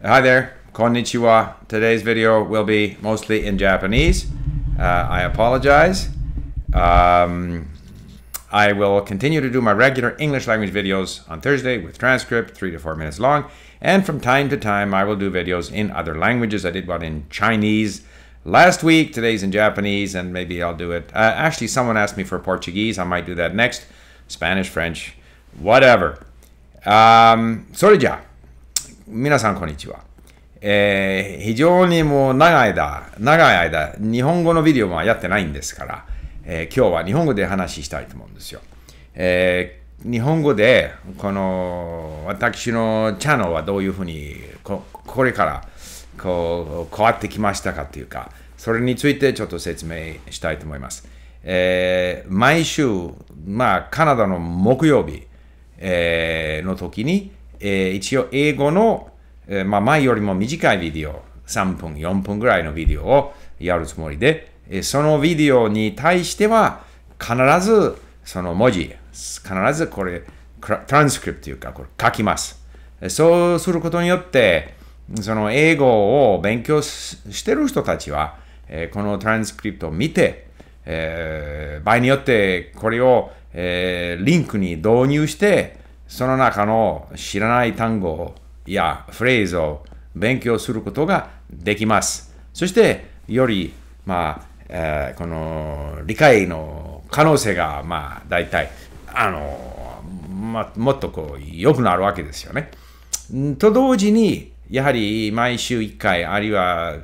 Hi there, konnichiwa. Today's video will be mostly in Japanese. Uh, I apologize. Um, I will continue to do my regular English language videos on Thursday with transcript, three to four minutes long. And from time to time, I will do videos in other languages. I did one in Chinese last week. Today's in Japanese, and maybe I'll do it. Uh, actually, someone asked me for Portuguese. I might do that next. Spanish, French, whatever. Um, ja. 皆さんこんにちは。えー、非常にもう長い間、長い間、日本語のビデオもやってないんですから、えー、今日は日本語で話したいと思うんですよ。えー、日本語で、この私のチャンネルはどういうふうにここれからこう変わってきましたかというか、それについてちょっと説明したいと思います。えー、毎週、まあ、カナダの木曜日、えー、の時に、えー、一応英語の、えー、まあ、前よりも短いビデオ、3分、4分ぐらいのビデオをやるつもりで、えー、そのビデオに対しては必ずその文字、必ずこれ、トランスクリプトというか、これ書きます。そうすることによって、その英語を勉強してる人たちは、えー、このトランスクリプトを見て、えー、場合によってこれを、えー、リンクに導入して、その中の知らない単語やフレーズを勉強することができます。そして、より、まあ、えー、この理解の可能性が、まあ、大体、あの、ま、もっとこう、良くなるわけですよね。と同時に、やはり毎週1回、あるいは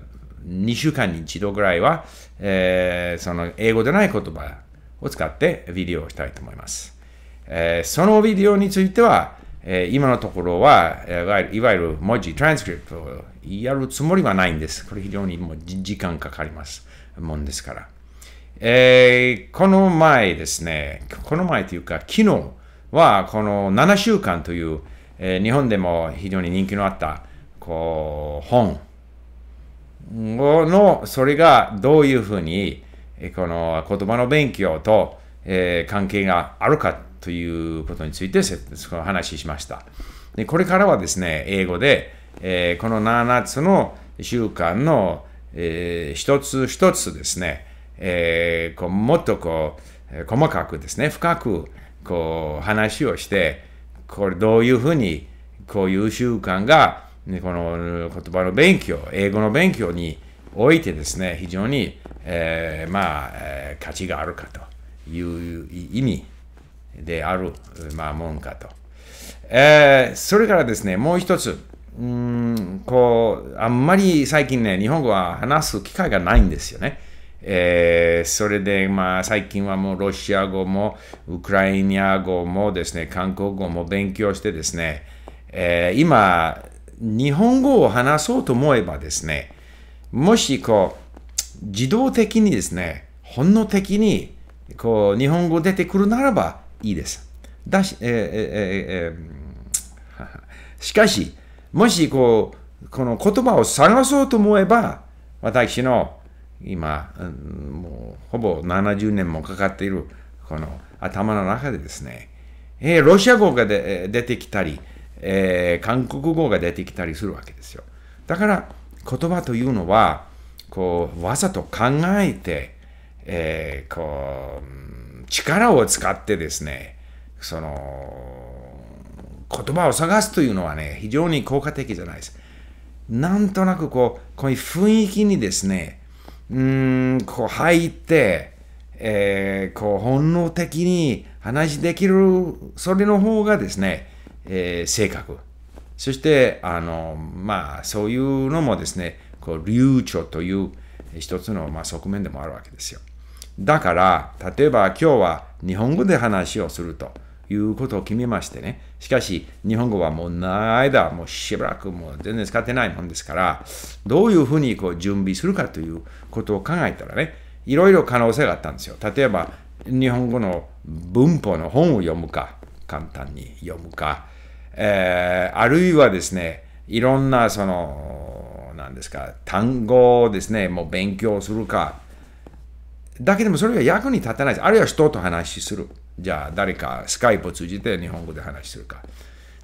2週間に1度ぐらいは、えー、その英語でない言葉を使ってビデオをしたいと思います。えー、そのビデオについては、えー、今のところは、いわゆる文字、トランスクリプトをやるつもりはないんです。これ非常にもう時間かかります。もんですから。えー、この前ですね、この前というか、昨日はこの7週間という、えー、日本でも非常に人気のあった、こう、本の、それがどういうふうに、この言葉の勉強と、えー、関係があるかということについて話しました。でこれからはですね、英語で、えー、この7つの習慣の、えー、一つ一つですね、えー、こうもっとこう細かくですね、深くこう話をして、これどういうふうにこういう習慣が、ね、この言葉の勉強、英語の勉強においてですね、非常に、えー、まあ、価値があるかという意味である、まあ、もんかと。えー、それからですね、もう一つ、うんこう、あんまり最近ね、日本語は話す機会がないんですよね。えー、それで、まあ、最近はもうロシア語もウクライナ語もですね、韓国語も勉強してですね、えー、今、日本語を話そうと思えばですね、もしこう、自動的にですね、本能的にこう日本語出てくるならば、いいです。だし、えー、えー、えー、しかし、もしこう、この言葉を探そうと思えば、私の今、うん、もうほぼ70年もかかっているこの頭の中でですね、えー、ロシア語がで出てきたり、えー、韓国語が出てきたりするわけですよ。だから言葉というのは、こう、わざと考えて、えー、こう、力を使ってですね、その、言葉を探すというのはね、非常に効果的じゃないです。なんとなくこう、こういう雰囲気にですね、うん、こう入って、えー、こう本能的に話できる、それの方がですね、えー、正確。そして、あの、まあ、そういうのもですね、こう流暢という一つの、まあ、側面でもあるわけですよ。だから、例えば今日は日本語で話をするということを決めましてね。しかし、日本語はもう長い間、もうしばらくもう全然使ってないもんですから、どういうふうにこう準備するかということを考えたらね、いろいろ可能性があったんですよ。例えば、日本語の文法の本を読むか、簡単に読むか、えー、あるいはですね、いろんなその、なんですか、単語をですね、もう勉強するか、だけでもそれが役に立たないです。あるいは人と話する。じゃあ、誰かスカイプを通じて日本語で話するか。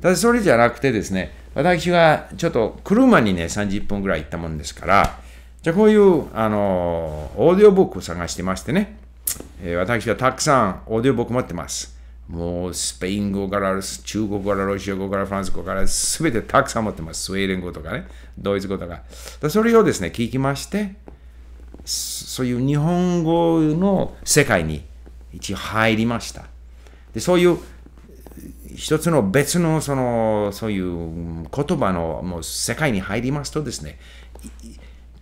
ただそれじゃなくてですね、私はちょっと車にね、30分ぐらい行ったもんですから、じゃあこういう、あの、オーディオブックを探してましてね、えー、私はたくさんオーディオブック持ってます。もうスペイン語から中国語からロシア語からフランス語から全てたくさん持ってます。スウェーデン語とかね、ドイツ語とか。かそれをですね、聞きまして、そういう日本語の世界に一応入りました。で、そういう一つの別のそのそういう言葉のもう世界に入りますとですね、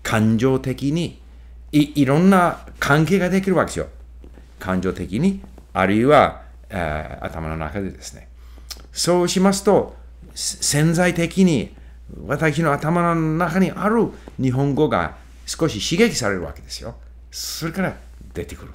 感情的にいろんな関係ができるわけですよ。感情的に、あるいは、えー、頭の中でですね。そうしますと、潜在的に私の頭の中にある日本語が少し刺激されるわけですよ。それから出てくる。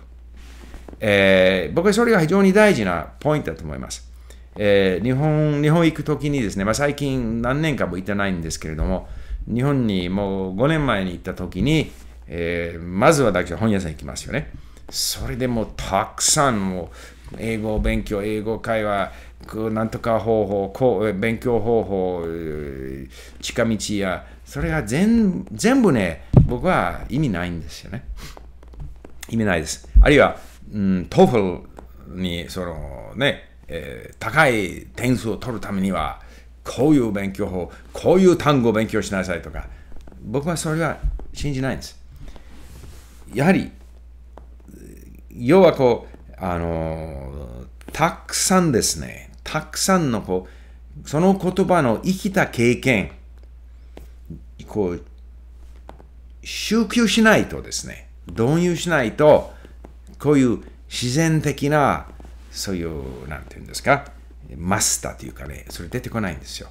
えー、僕はそれが非常に大事なポイントだと思います。えー、日本、日本行くときにですね、まあ、最近何年かも行ってないんですけれども、日本にもう5年前に行ったときに、えー、まず私は本屋さん行きますよね。それでもたくさんもう英語勉強、英語会話、なんとか方法、こう勉強方法、近道や、それが全全部ね、僕は意味ないんですよね。意味ないです。あるいは、うん、トフルに、そのね、えー、高い点数を取るためには、こういう勉強法、こういう単語を勉強しなさいとか、僕はそれは信じないんです。やはり、要はこう、あの、たくさんですね、たくさんのこう、その言葉の生きた経験、こう、集求しないとですね、導入しないと、こういう自然的な、そういう、なんていうんですか、マスターというかね、それ出てこないんですよ。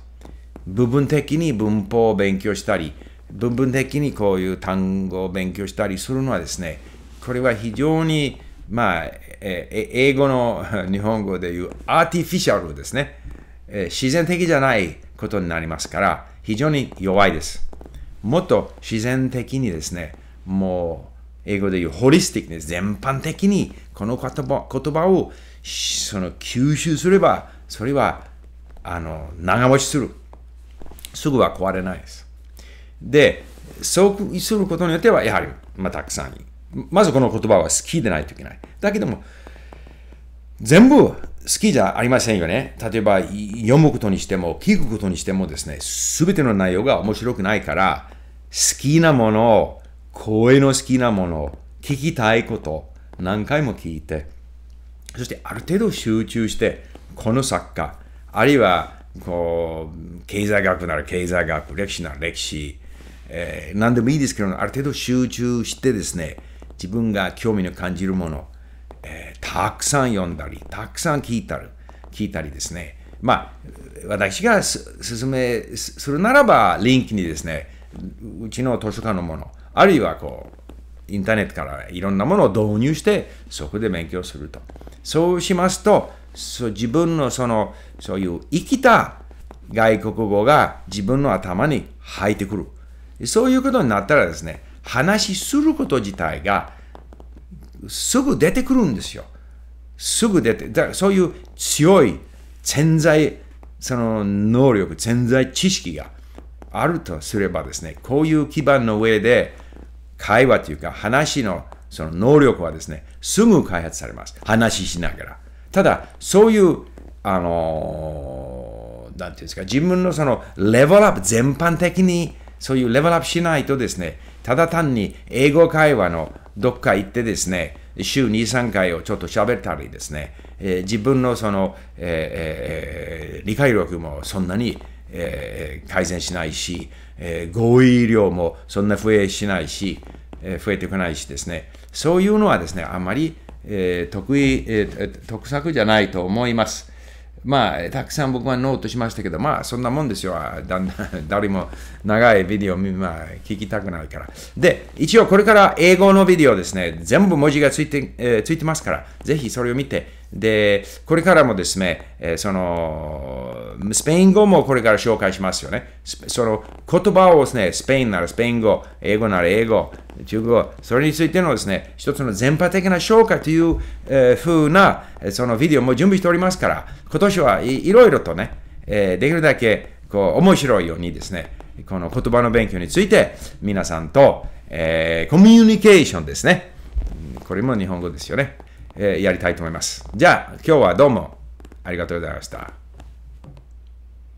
部分的に文法を勉強したり、部分的にこういう単語を勉強したりするのはですね、これは非常に、まあ、え英語の日本語で言うアーティフィシャルですね、え自然的じゃないことになりますから、非常に弱いです。もっと自然的にですね、もう英語で言うホリスティックに全般的にこの言葉言葉をその吸収すれば、それはあの長持ちする。すぐは壊れないです。で、そうすることによっては、やはり、まあ、たくさんまずこの言葉は好きでないといけない。だけども、全部好きじゃありませんよね。例えば、読むことにしても、聞くことにしてもですね、すべての内容が面白くないから、好きなもの、声の好きなもの、聞きたいこと、何回も聞いて、そしてある程度集中して、この作家、あるいは、こう、経済学なら経済学、歴史なら歴史、えー、何でもいいですけど、ある程度集中してですね、自分が興味の感じるもの、えー、たくさん読んだり、たくさん聞いたり、聞いたりですね。まあ、私が進めするならば、リンクにですね、うちの図書館のもの、あるいはこう、インターネットからいろんなものを導入して、そこで勉強すると。そうしますと、そう自分のその、そういう生きた外国語が自分の頭に入ってくる。そういうことになったらですね、話すること自体がすぐ出てくるんですよ。すぐ出て、だからそういう強い潜在、その能力、潜在知識があるとすればですね、こういう基盤の上で会話というか話のその能力はですね、すぐ開発されます。話しながら。ただ、そういう、あのー、なんていうんですか、自分のそのレベルアップ全般的に、そういうレベルアップしないとですね、ただ単に英語会話のどっか行ってですね、週2、3回をちょっと喋ったりですね、えー、自分のその、えー、理解力もそんなに、えー、改善しないし、えー、合意量もそんな増えしないし、えー、増えてこないしですね、そういうのはですね、あまり、えー、得意、えー、得策じゃないと思います。まあ、たくさん僕はノートしましたけど、まあ、そんなもんですよ。だんだん、誰も長いビデオ、まあ、聞きたくないから。で、一応これから英語のビデオですね、全部文字がついて、えー、ついてますから、ぜひそれを見て、で、これからもですね、えー、その、スペイン語もこれから紹介しますよね。その言葉をですね、スペインならスペイン語、英語なら英語、中国語、それについてのですね、一つの全般的な紹介という、えー、風な、そのビデオも準備しておりますから、今年はいいろいろとね、えー、できるだけ、こう、面白いようにですね、この言葉の勉強について、皆さんと、えー、コミュニケーションですね。これも日本語ですよね。えー、やりたいと思います。じゃあ、今日はどうもありがとうございました。